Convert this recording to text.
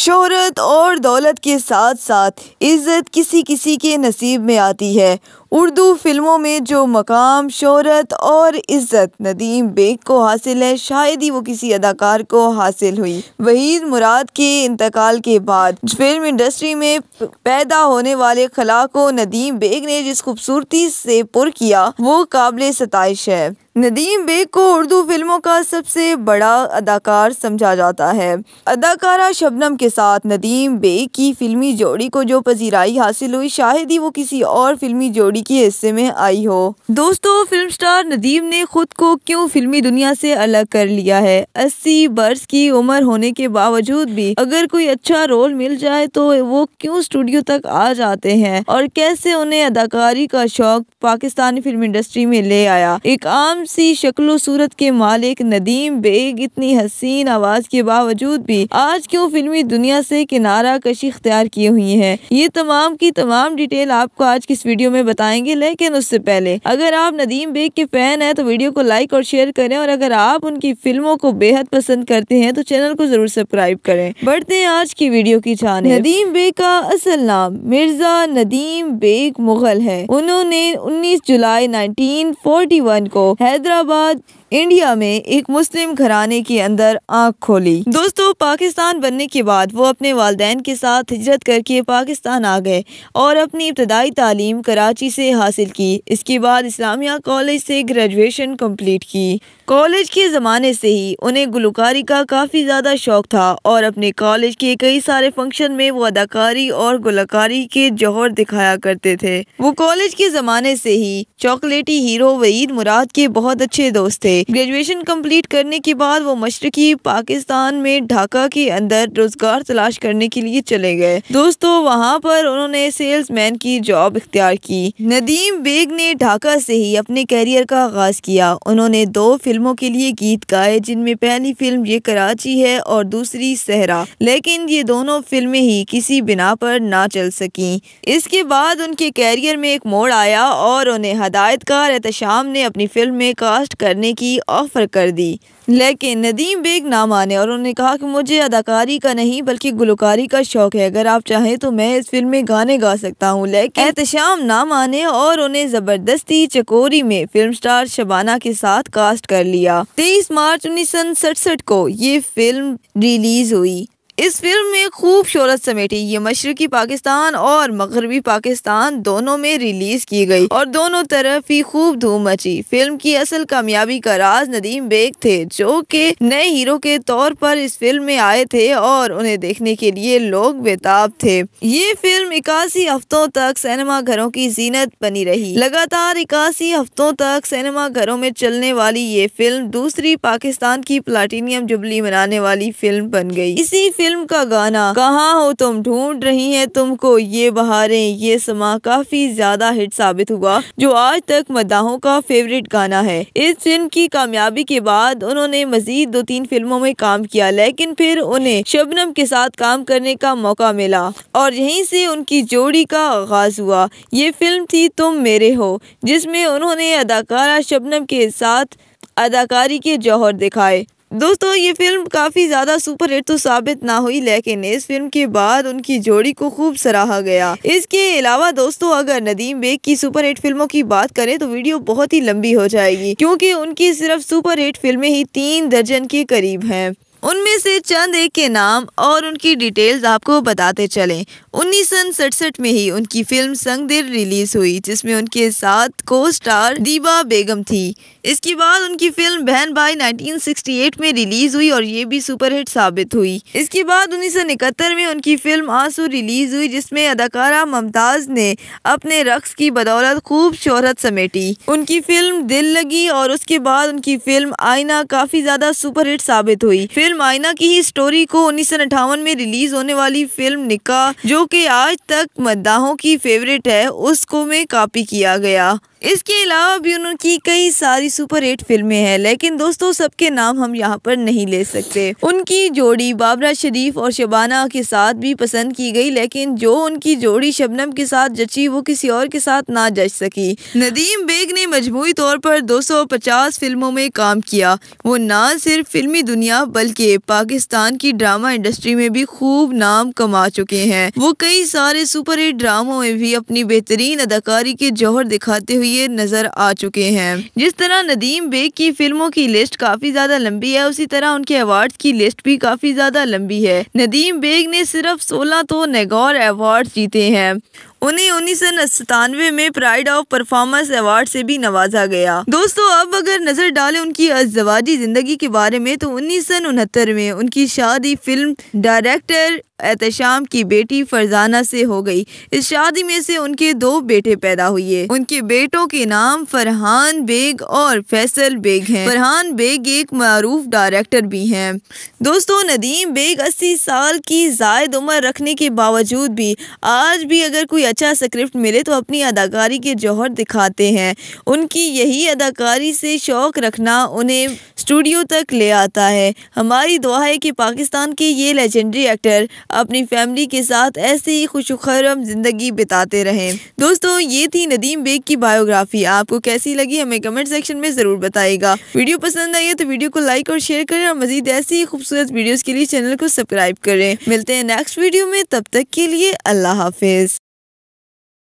शोहरत और दौलत के साथ साथ इज़्ज़त किसी किसी के नसीब में आती है उर्दू फिल्मों में जो मकाम शोहरत और इज़्ज़त नदीम बेग को हासिल है शायद ही वो किसी अदाकार को हासिल हुई वहीद मुराद के इंतकाल के बाद फिल्म इंडस्ट्री में पैदा होने वाले खला को नदीम बेग ने जिस खूबसूरती से पुर किया वो काबिल सतश है नदीम बेग को उर्दू फिल्मों का सबसे बड़ा अदाकार समझा जाता है अदाकारा शबनम के साथ नदीम बेग की फिल्मी जोड़ी को जो पजीराई हासिल हुई शायद ही वो किसी और फिल्मी जोड़ी सदी के हिस्से में आई हो दोस्तों फिल्म स्टार नदीम ने खुद को क्यों फिल्मी दुनिया से अलग कर लिया है अस्सी वर्ष की उम्र होने के बावजूद भी अगर कोई अच्छा रोल मिल जाए तो वो क्यों स्टूडियो तक आ जाते हैं और कैसे उन्हें अदाकारी का शौक पाकिस्तानी फिल्म इंडस्ट्री में ले आया एक आम सी शक्लो सूरत के मालिक नदीम बेग इतनी हसीन आवाज के बावजूद भी आज क्यों फिल्मी दुनिया से किनारा कशी अख्तियार किए हुई है ये तमाम की तमाम डिटेल आपको आज की इस वीडियो में बताए बताएंगे लेकिन उससे पहले अगर आप नदीम बेग के फैन है तो वीडियो को लाइक और शेयर करें और अगर आप उनकी फिल्मों को बेहद पसंद करते हैं तो चैनल को जरूर सब्सक्राइब करें बढ़ते हैं आज की वीडियो की छान नदीम बेग का असल नाम मिर्जा नदीम बेग मुगल है उन्होंने उन्नीस जुलाई नाइनटीन को हैदराबाद इंडिया में एक मुस्लिम घराने के अंदर आंख खोली दोस्तों पाकिस्तान बनने के बाद वो अपने वालदेन के साथ हिजरत करके पाकिस्तान आ गए और अपनी इब्तदाई तालीम कराची से हासिल की इसके बाद इस्लामिया कॉलेज से ग्रेजुएशन कम्प्लीट की कॉलेज के ज़माने से ही उन्हें गुलकारी का काफ़ी ज़्यादा शौक था और अपने कॉलेज के कई सारे फंक्शन में वो अदाकारी और गुलकारी के जौहर दिखाया करते थे वो कॉलेज के ज़माने से ही चॉकलेटी हीरो वईद मुराद के बहुत अच्छे दोस्त थे ग्रेजुएशन कंप्लीट करने के बाद वो मशरकी पाकिस्तान में ढाका के अंदर रोजगार तलाश करने के लिए चले गए दोस्तों वहाँ पर उन्होंने मैन की जॉब इख्तियार की नदीम बेग ने ढाका से ही अपने कैरियर का आगाज किया उन्होंने दो फिल्म फिल्मों के लिए गीत गाए जिनमें पहली फिल्म ये कराची है और दूसरी सहरा लेकिन ये दोनों फिल्में ही किसी बिना पर ना चल सकी इसके बाद उनके कैरियर में एक मोड़ आया और उन्हें हदायतकार एहतम ने अपनी फिल्म में कास्ट करने की ऑफ़र कर दी लेकिन नदीम बेग ना माने और उन्होंने कहा कि मुझे अदाकारी का नहीं बल्कि गुलकारी का शौक है अगर आप चाहें तो मैं इस फिल्म में गाने गा सकता हूँ लेकिन एहतम ना माने और उन्हें जबरदस्ती चकोरी में फिल्म स्टार शबाना के साथ कास्ट कर लिया तेईस मार्च उन्नीस को ये फिल्म रिलीज हुई इस फिल्म में खूब शोहरत समेटी ये मशरकी पाकिस्तान और मगरबी पाकिस्तान दोनों में रिलीज की गई और दोनों तरफ ही खूब धूम मची फिल्म की असल कामयाबी का राज नदीम बेग थे जो कि नए हीरो के तौर पर इस फिल्म में आए थे और उन्हें देखने के लिए लोग बेताब थे ये फिल्म इक्यासी हफ्तों तक सिनेमा घरों की जीनत बनी रही लगातार इक्यासी हफ्तों तक सिनेमा घरों में चलने वाली ये फिल्म दूसरी पाकिस्तान की प्लाटीनियम जुबली मनाने वाली फिल्म बन गई इसी फिल्म फिल्म का गाना कहाँ हो तुम ढूंढ रही है तुमको ये बहारें ये समा काफी ज्यादा हिट साबित हुआ जो आज तक मदाहों का फेवरेट गाना है इस फिल्म की कामयाबी के बाद उन्होंने मजीद दो तीन फिल्मों में काम किया लेकिन फिर उन्हें शबनम के साथ काम करने का मौका मिला और यहीं से उनकी जोड़ी का आगाज हुआ ये फिल्म थी तुम मेरे हो जिसमें उन्होंने अदाकारा शबनम के साथ अदाकारी के जौहर दिखाए दोस्तों ये फिल्म काफ़ी ज़्यादा सुपरहिट तो साबित ना हुई लेकिन इस फिल्म के बाद उनकी जोड़ी को खूब सराहा गया इसके अलावा दोस्तों अगर नदीम बेग की सुपरहिट फिल्मों की बात करें तो वीडियो बहुत ही लंबी हो जाएगी क्योंकि उनकी सिर्फ सुपरहिट फिल्में ही तीन दर्जन के करीब हैं उनमें से चंद एक के नाम और उनकी डिटेल्स आपको बताते चलें उन्नीस सौ सड़सठ में ही उनकी फिल्म संगदिर रिलीज हुई जिसमें उनके साथ को स्टार दीबा बेगम थी इसके बाद उनकी फिल्म बहन भाई 1968 में रिलीज हुई और ये भी सुपरहिट साबित हुई इसके बाद उन्नीस में उनकी फिल्म आंसू रिलीज हुई जिसमें अदाकारा मुमताज ने अपने रक्स की बदौलत खूब शोहरत समेटी उनकी फिल्म दिल लगी और उसके बाद उनकी फिल्म आईना काफ़ी ज़्यादा सुपरहिट साबित हुई फिर फिल्म आईना की ही स्टोरी को उन्नीस में रिलीज होने वाली फिल्म निका जो कि आज तक मद्दाहों की फेवरेट है उसको में कॉपी किया गया इसके अलावा भी उनकी कई सारी सुपर हिट फिल्में हैं लेकिन दोस्तों सबके नाम हम यहाँ पर नहीं ले सकते उनकी जोड़ी बाबरा शरीफ और शबाना के साथ भी पसंद की गई लेकिन जो उनकी जोड़ी शबनम के साथ जची वो किसी और के साथ ना जच सकी नदीम बेग ने मजमू तौर पर 250 फिल्मों में काम किया वो ना सिर्फ फिल्मी दुनिया बल्कि पाकिस्तान की ड्रामा इंडस्ट्री में भी खूब नाम कमा चुके हैं वो कई सारे सुपर हिट ड्रामों में भी अपनी बेहतरीन अदाकारी के जौहर दिखाते हुए लिए नजर आ चुके हैं जिस तरह नदीम बेग की फिल्मों की लिस्ट काफी ज्यादा लंबी है उसी तरह उनके अवार्ड की लिस्ट भी काफी ज्यादा लंबी है नदीम बेग ने सिर्फ सोलह तो नेगौर अवार्ड जीते हैं उन्हें उन्नीस सौ सतानवे में प्राइड ऑफ परफॉर्मेंस अवार्ड से भी नवाजा गया दोस्तों अब अगर नजर डालें उनकी अजवाजी जिंदगी के बारे में तो उन्नीस सौ उनहत्तर में उनकी शादी फिल्म डायरेक्टर एहतम की बेटी फरजाना से हो गई इस शादी में से उनके दो बेटे पैदा हुए उनके बेटों के नाम फरहान बेग और फैसल बेग हैं फरहान बेग एक मरूफ डायरेक्टर भी हैं दोस्तों नदीम बेग अस्सी साल की जायद उम्र रखने के बावजूद भी आज भी अगर कोई अच्छा स्क्रिप्ट मिले तो अपनी अदाकारी के जौहर दिखाते हैं उनकी यही अदाकारी से शौक रखना उन्हें स्टूडियो तक ले आता है हमारी दुआ है कि पाकिस्तान के ये लेजेंडरी एक्टर अपनी फैमिली के साथ ऐसे ही खुश खरम ज़िंदगी बिताते रहें दोस्तों ये थी नदीम बेग की बायोग्राफी आपको कैसी लगी हमें कमेंट सेक्शन में ज़रूर बताएगा वीडियो पसंद आई है तो वीडियो को लाइक और शेयर करें और मजीद ऐसी ही खूबसूरत वीडियो के लिए चैनल को सब्सक्राइब करें मिलते हैं नेक्स्ट वीडियो में तब तक के लिए अल्लाह हाफिज़